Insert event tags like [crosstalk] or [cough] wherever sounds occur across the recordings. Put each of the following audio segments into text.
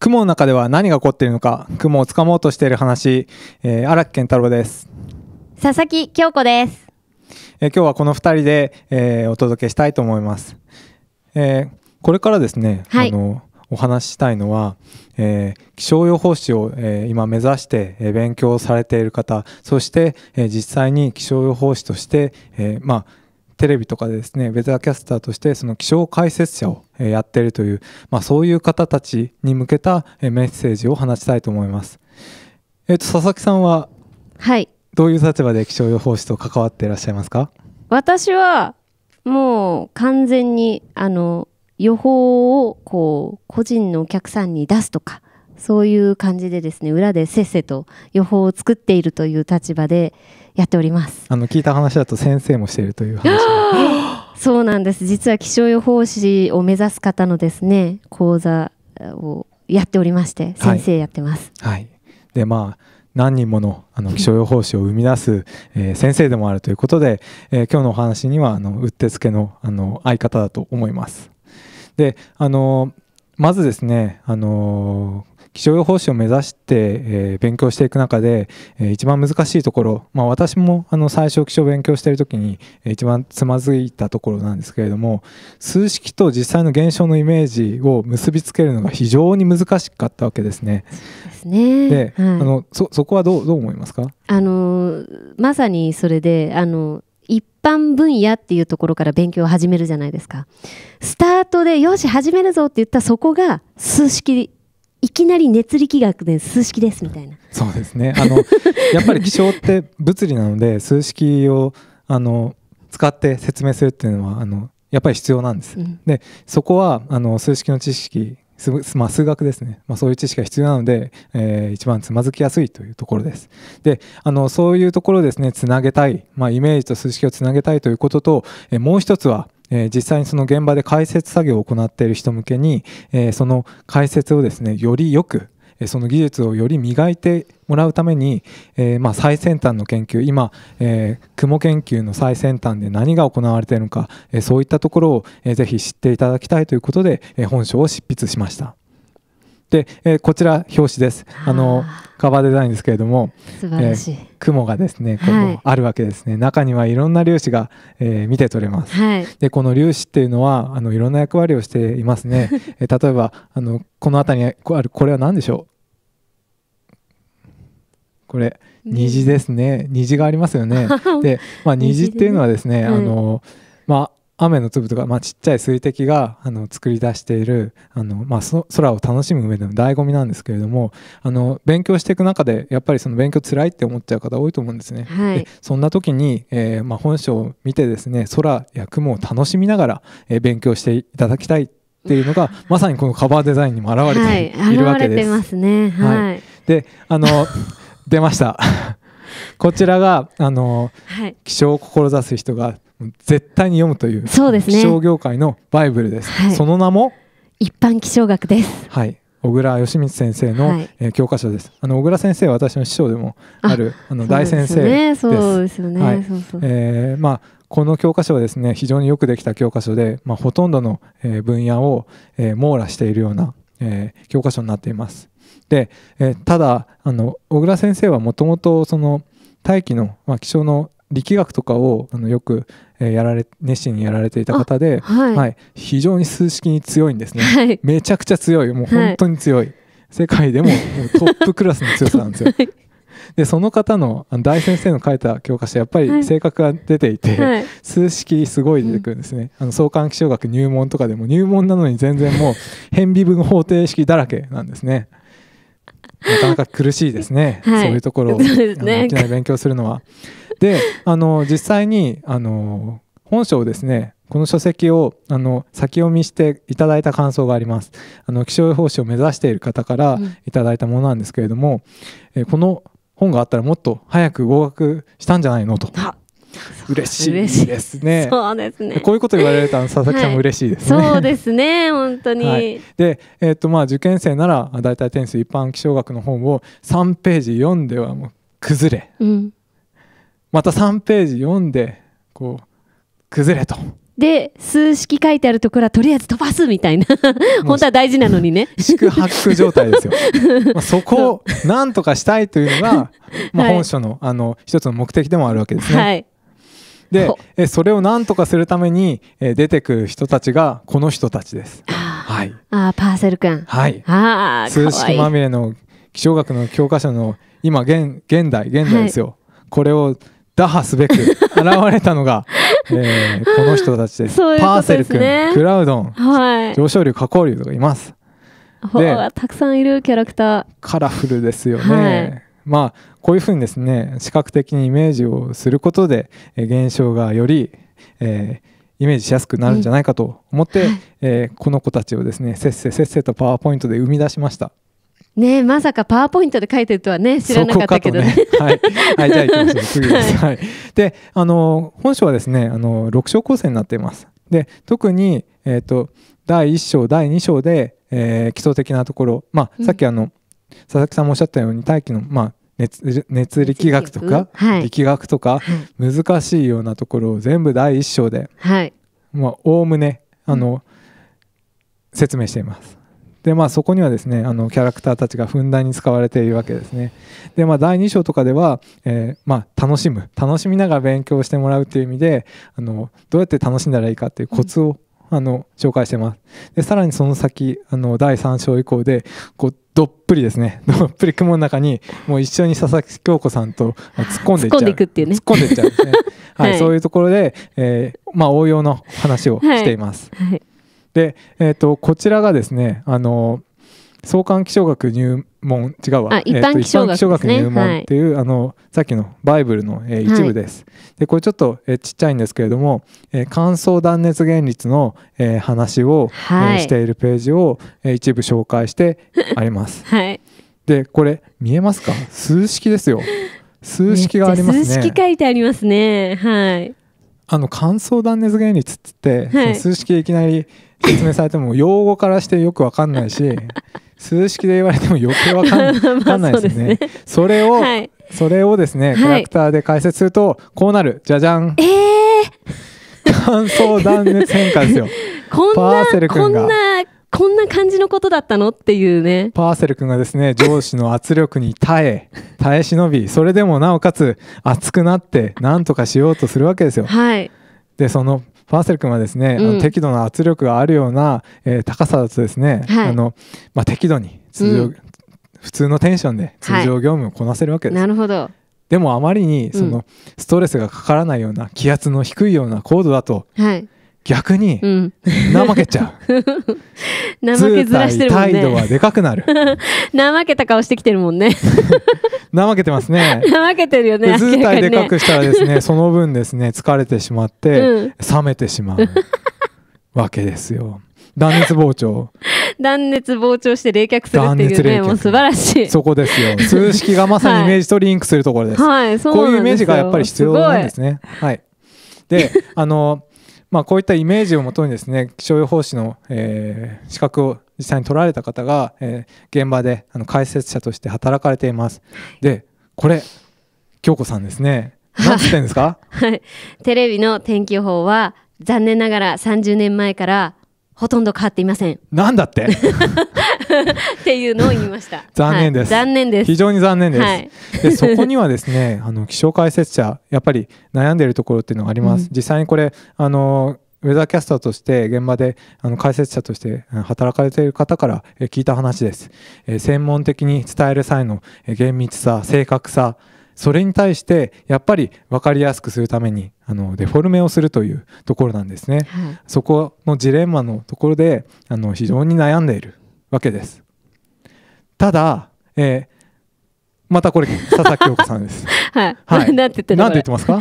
雲の中では何が起こっているのか雲をつかもうとしている話、えー、荒木健太郎です佐々木京子です、えー、今日はこの二人で、えー、お届けしたいと思います、えー、これからですね、はい、あのお話ししたいのは、えー、気象予報士を、えー、今目指して、えー、勉強されている方そして、えー、実際に気象予報士として、えー、まあテレビとかでですねベザーキャスターとしてその気象解説者をやってるという、まあ、そういう方たちに向けたメッセージを話したいと思います。えーと、と佐々木さんは、はい、どういう立場で気象予報士と関わっていらっしゃいますか私はもう完全にあの予報をこう個人のお客さんに出すとかそういう感じでですね裏でせっせと予報を作っているという立場でやっておりますあの聞いた話だと先生もしているという話 [gasps] そうなんです実は気象予報士を目指す方のですね講座をやっておりまして先生やってます、はい、はい、でまあ何人ものあの気象予報士を生み出す、えー、先生でもあるということで、えー、今日のお話にはあのうってつけのあの相方だと思います。であのまずですねあの気象予報士を目指して、えー、勉強していく中で、えー、一番難しいところ、まあ、私もあの最初気象勉強している時に、えー、一番つまずいたところなんですけれども数式と実際の現象のイメージを結びつけるのが非常に難しかったわけですね。ですね。で、あのそそこはどうどう思いますかあのまさにそれであの一般分野っていうところから勉強を始めるじゃないですか。スタートでよし始めるぞって言ったそこが数式いきなり熱力学で数式ですみたいなそうですねあの [laughs] やっぱり気象って物理なので数式をあの使って説明するっていうのはあのやっぱり必要なんです、うん、でそこはあの数式の知識まあ、数学ですね、まあ、そういう知識が必要なので、えー、一番つまずきやすいというところです。であのそういうところですねつなげたい、まあ、イメージと数式をつなげたいということと、えー、もう一つはえー、実際にその現場で解説作業を行っている人向けに、えー、その解説をですねよりよくその技術をより磨いてもらうために、えー、まあ最先端の研究今、えー、雲研究の最先端で何が行われているのか、えー、そういったところを、えー、ぜひ知っていただきたいということで、えー、本書を執筆しました。で、えー、こちら表紙です。あのカバーデザインですけれども、素晴らしい、えー、雲がですね、こうあるわけですね。はい、中にはいろんな粒子が、えー、見て取れます。はい、で、この粒子っていうのはあのいろんな役割をしていますね。[laughs] えー、例えばあのこの辺りにあるこれは何でしょう？これ虹ですね。虹がありますよね。[laughs] で、まあ虹っていうのはですね、はい、あのまあ雨の粒とか、まあ、ちっちゃい水滴があの作り出しているあの、まあ、空を楽しむ上での醍醐味なんですけれどもあの勉強していく中でやっぱりその勉強つらいって思っちゃう方多いと思うんですね。はい、そんな時に、えー、まあ、本書を見てですね空や雲を楽しみながら、えー、勉強していただきたいっていうのが [laughs] まさにこのカバーデザインにも表れているわけです。はい、ね、はい、であの [laughs] 出ましたこちらがあの、はい、気象を志す人が絶対に読むというそうです、ね、気象業界のバイブルです、はい、その名も一般気象学ですはい小倉義光先生の、はえ教科書です。あの小倉先生は私の師匠でもあるあの大先生です。そうですよね。えまあこの教科書はですね非常によくできた教科書で、まあほとんどの、えー、分野を、えー、網羅しているような、えー、教科書になっています。で、えー、ただあの小倉先生はもともとその大気の、まあ、気象の力学とかをあのよく、えー、やられ熱心にやられていた方で、はい、はい、非常に数式に強いんですね、はい、めちゃくちゃ強いもう本当に強い、はい、世界でももトップクラスの強さなんですよ。[laughs] でその方の大先生の書いた教科書やっぱり性格が出ていて、はい、数式すごい出てくるんですね、うん、あの相関気象学入門とかでも入門なのに全然もう変微分方程式だらけなんですね。なかなか苦しいですね、はい、そういうところを、ね、あのいきなり勉強するのは。であの実際にあの本書をですねこの書籍をあの先読みしていただいた感想がありますあの気象予報士を目指している方からいただいたものなんですけれども、うん、えこの本があったらもっと早く合格したんじゃないのと嬉しいですね。そうですね。こういうこと言われたら佐々木さんも嬉しいですね。はい、そうですね、本当に。はい、で、えっ、とまあ受験生なら大体点数一般気象学の本を3ページ読んではもう崩れ、うん、また3ページ読んでこう崩れと。で数式書いてあるところはとりあえず飛ばすみたいな [laughs] 本当は大事なのにね宿泊状態ですよ [laughs] まあそこを何とかしたいというのが、[laughs] まあ、本書の,、あの一つの目的でもあるわけですね。はい、でえそれを何とかするために、え出てくる人たちがこの人たちです。はい、あパーセル君、はい、あ数式まみれの気象学の教科書の今現現代現代ですよ、はい、これを打破すべく現れたのが、[laughs] えー、この人たちですううです、ね、パーセル君クラウドン、はい、上昇流下降流とかいますでたくさんいるキャラクターカラフルですよね、はいまあこういうふうにですね視覚的にイメージをすることで、えー、現象がより、えー、イメージしやすくなるんじゃないかと思って、はい、えー、この子たちをですねせっせせっせとパワーポイントで生み出しました。ねまさかパワーポイントで書いてるとはね知らなかったけどね。ねはい、はい、じゃあいきます。次です。[laughs] はい、はい、であの本書はですねあの6章構成になっています。で特に、えーと、第1章第2章で、えー、基礎的なところ、まあ、さっきあの、うん、佐々木さんもおっしゃったように大気の、まあ、熱熱力学とか、はい、力学とか、難しいようなところを全部第1章でおおむねあの、うん、説明しています。でまあ、そこにはですねあのキャラクターたちがふんだんに使われているわけですね。でまあ、第2章とかでは、えー、まあ、楽しむ楽しみながら勉強してもらうっていう意味であのどうやって楽しんだらいいかっていうコツを、うん、あの紹介してます。でさらにその先あの第3章以降でこうどっぷりですね [laughs] どっぷり雲の中にもう一緒に佐々木京子さんと突っ込んでいっちゃう突っ込んでいっちゃうんですね、[laughs] はい、そういうところで、えー、まあ、応用の話をしています。はい、はいで、えーと、こちらがですねあの相関気象学入門違うわ一般気象学、入門っていう、はい、あのさっきのバイブルの、えー、一部です。はい、でこれちょっと、えー、ちっちゃいんですけれども、えー、乾燥断熱原率の、えー、話を、はい、えー、しているページを、えー、一部紹介して [laughs] あります。はい、でこれ見えますか数式ですよ。数式がありますね。数式書いてありますね。はい。あの乾燥断熱原理っつって、はい、数式でいきなり説明されても用語からしてよく分かんないし [laughs] 数式で言われても余計分かん [laughs] かんないですよね。ねそれを、はい、それをですねキャラクターで解説するとこうなるじゃじゃん、えー、乾 [laughs] 燥断熱変化ですよ。こんなパーセル君がこんなこんな感じのことだったのっていうね。パーセル君がですね、上司の圧力に耐え、[laughs] 耐え忍び、それでもなおかつ熱くなって、なんとかしようとするわけですよ。はい。で、そのパーセル君はですね、うん、あの適度な圧力があるような、えー、高さだとですね、はい、あのまあ、適度に通常、うん、普通のテンションで通常業務をこなせるわけです。はい、なるほど。でもあまりにその、ストレスがかからないような気圧の低いような高度だと、はい、逆に、うん、怠けちゃう [laughs] 怠けずらしてるもんね態度はでかくなる [laughs] 怠けた顔してきてるもんね [laughs] 怠けてますね怠けてるよね図体でかくしたらですねその分ですね疲れてしまって、うん、冷めてしまうわけですよ断熱膨張断熱膨張して冷却するっていうねもう素晴らしいそこですよ数式がまさにイメージとリンクするところです、はい、そこういうイメージがやっぱり必要なんですねはいであのまあ、こういったイメージをもとにですね気象予報士の、えー、資格を実際に取られた方が、えー、現場であの解説者として働かれています。でこれ京子さんですね。[laughs] 何つってんですか、はい、テレビの天気予報は残念ながら30年前からほとんど変わっていません。なんだって [laughs] [laughs] っていうのを言いました。[laughs] 残念です、はい、残念です。非常に残念です。はい、でそこにはですね、[laughs] あの気象解説者やっぱり悩んでいるところっていうのがあります。うん、実際にこれあのウェザーキャスターとして現場であの解説者として働かれている方から聞いた話です。え専門的に伝える際の厳密さ、正確さ、それに対してやっぱり分かりやすくするためにあのデフォルメをするというところなんですね。はい、そこのジレンマのところであの非常に悩んでいるわけですただ、えー、またこれ佐々木陽子さんです [laughs] はい、はい、[laughs] なんて言ってなんて言ってますか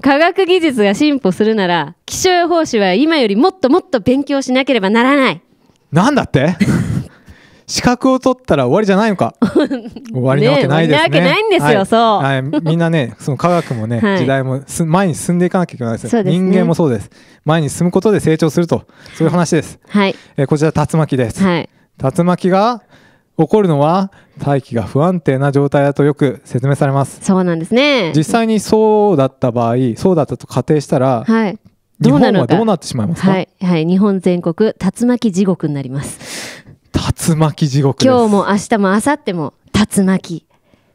科学技術が進歩するなら気象予報士は今よりもっともっと勉強しなければならないなんだって [laughs] 資格を取ったら終わりじゃないのか終わりなわけないですね。ねないんですよ、はい、そう、はい、みんなねその科学もね、時代も前に進んでいかなきゃいけないですです、ね、人間もそうです前に進むことで成長するとそういう話です、はいえー、こちら竜巻です、はい竜巻が起こるのは大気が不安定な状態だとよく説明されますそうなんですね実際にそうだった場合そうだったと仮定したら、はい、どうなるどうなってしまいますかはい、はい、日本全国竜巻地獄になります竜巻地獄今日も明日も明後日も竜巻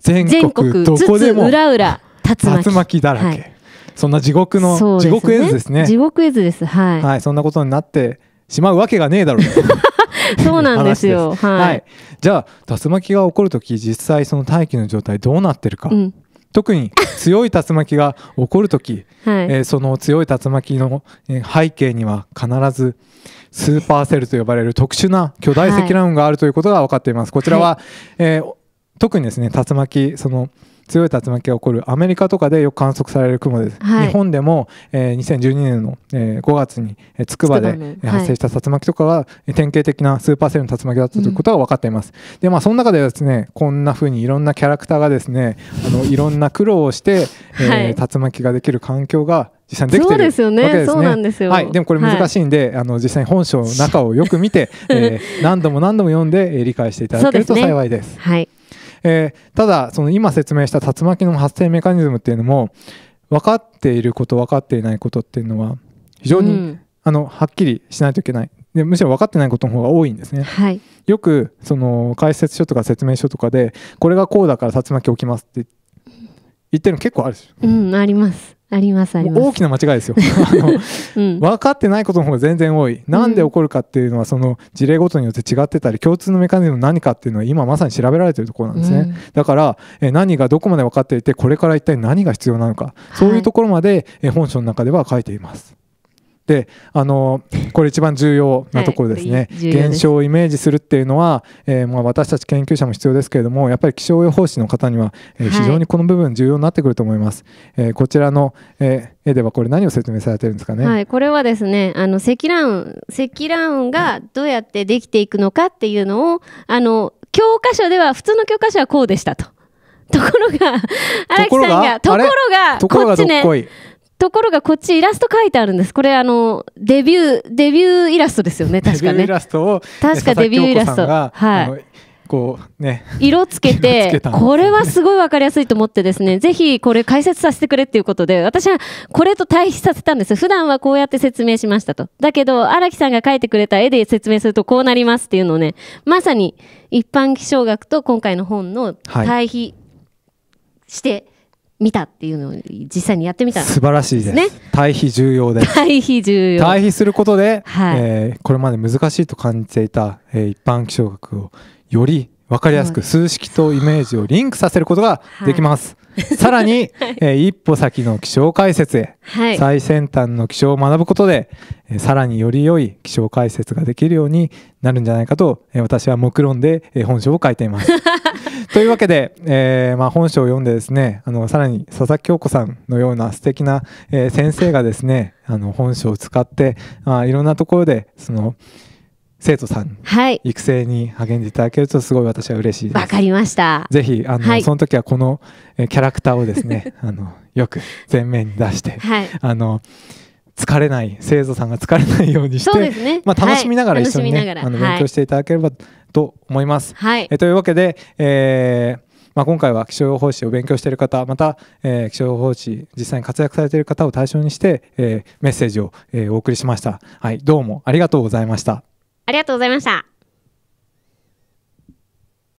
全国どこでも裏裏竜巻竜巻だらけ、はい、そんな地獄の、ね、地獄絵図ですね地獄絵図ですはい、はい、そんなことになってしまうわけがねえだろう、ね [laughs] そうなんですよ。すはい、はい、じゃあ竜巻が起こる時実際その大気の状態どうなってるか。うん特に強い竜巻が起こる時、はい、えー、その強い竜巻の背景には必ずスーパーセルと呼ばれる特殊な巨大積乱雲があるということが分かっています。こちらは、はい、えー、特にですね竜巻その強い竜巻が起こるアメリカとかでよく観測される雲です、はい、日本でも、えー、2012年の、えー、5月に、えー、筑波で発生した竜巻とかは典型的なスーパーセルの竜巻だったということが分かっています、うん、でまあその中でですねこんなふうにいろんなキャラクターがですねあのいろんな苦労をして、えー、竜巻ができる環境が実際にできてるわけですね。そうですよね。そうなんですよ。はい。でもこれ難しいんで、はい、あの実際に本書の中をよく見て、[laughs] えー、何度も何度も読んで、え理解していただけると幸いです。ですね、はい。えー、ただその今説明した竜巻の発生メカニズムっていうのも分かっていること分かっていないことっていうのは非常に、うん、あのはっきりしないといけないでむしろ分かってないことの方が多いんですね、はい、よくその解説書とか説明書とかでこれがこうだから竜巻起きますって言ってるの結構あるでしょ、うん、ありますありますあります大きな間違いですよ [laughs] 分かってないことの方が全然多いなんで起こるかっていうのはその事例ごとによって違ってたり共通のメカニズム何かっていうのは今まさに調べられてるところなんですね、だからえ何がどこまで分かっていてこれから一体何が必要なのかそういうところまで、え本書の中では書いています。はいであのこれ一番重要なところですね、はい、現象をイメージするっていうのは、えー、まあ、私たち研究者も必要ですけれどもやっぱり気象予報士の方には、えー、非常にこの部分重要になってくると思います、はい、えー、こちらの、えー、絵ではこれ何を説明されてるんですかね、はい、これはですねあの積乱雲積乱雲がどうやってできていくのかっていうのをあの教科書では普通の教科書はこうでしたとところが荒木さんがところがこっちねところがこっちイラスト書いてあるんです。これあのデビューデビューイラストですよね。確かね。デビューイラストを確かデビューイラストはい。こうね色つけて、これはすごい分かりやすいと思ってですねぜひこれ解説させてくれっていうことで私はこれと対比させたんです普段はこうやって説明しましたとだけど荒木さんが描いてくれた絵で説明するとこうなりますっていうのをねまさに一般気象学と今回の本の対比して、はい見たっていうのを実際にやってみた、ね、素晴らしいですね対比重要です対比重要対比することで、はい、えー、これまで難しいと感じていた、えー、一般気象学をより分かりやすく数式とイメージをリンクさせることができます、はい [laughs] さらに、えー、一歩先の気象解説へ、はい、最先端の気象を学ぶことで、えー、さらにより良い気象解説ができるようになるんじゃないかと、えー、私は目論んで、えー、本書を書いています。[laughs] というわけで、えーまあ、本書を読んでですねあのさらに佐々木京子さんのような素敵な、えー、先生がですねあの本書を使って、まあ、いろんなところでその、生徒さん、はい、育成に励んでいただけるとすごい私は嬉しいです。わかりました。ぜひあの、はい、その時はこのキャラクターをですね [laughs] あのよく前面に出して、はい、あの疲れない生徒さんが疲れないようにして、ね、まあ、楽しみながら一緒にね、あの勉強していただければと思います。えというわけで、えーまあ、今回は気象予報士を勉強している方また、えー、気象予報士実際に活躍されている方を対象にして、えー、メッセージを、えー、お送りしました。はい、どうもありがとうございました。ありがとうございました。